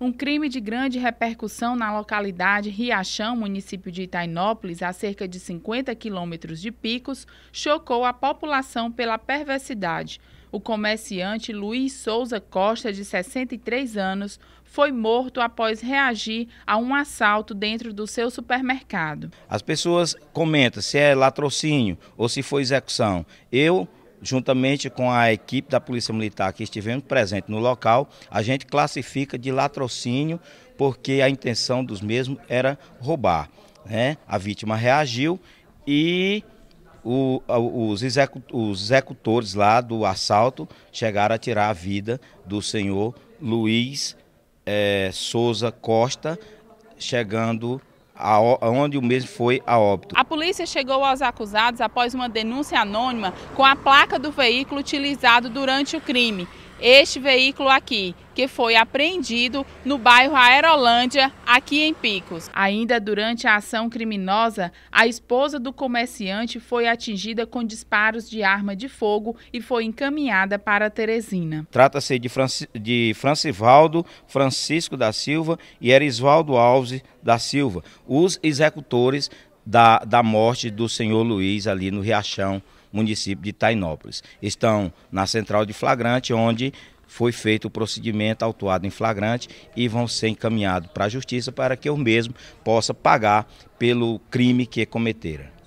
Um crime de grande repercussão na localidade Riachão, município de Itainópolis, a cerca de 50 quilômetros de Picos, chocou a população pela perversidade. O comerciante Luiz Souza Costa, de 63 anos, foi morto após reagir a um assalto dentro do seu supermercado. As pessoas comentam se é latrocínio ou se foi execução. Eu juntamente com a equipe da Polícia Militar que estivemos presentes no local, a gente classifica de latrocínio porque a intenção dos mesmos era roubar. Né? A vítima reagiu e o, os, execu os executores lá do assalto chegaram a tirar a vida do senhor Luiz é, Souza Costa, chegando onde o mesmo foi a óbito. A polícia chegou aos acusados após uma denúncia anônima com a placa do veículo utilizado durante o crime este veículo aqui, que foi apreendido no bairro Aerolândia, aqui em Picos. Ainda durante a ação criminosa, a esposa do comerciante foi atingida com disparos de arma de fogo e foi encaminhada para Teresina. Trata-se de, Franci de Francivaldo Francisco da Silva e Erisvaldo Alves da Silva, os executores da, da morte do senhor Luiz ali no Riachão, município de Tainópolis. Estão na central de flagrante, onde foi feito o procedimento autuado em flagrante e vão ser encaminhados para a justiça para que eu mesmo possa pagar pelo crime que cometeram.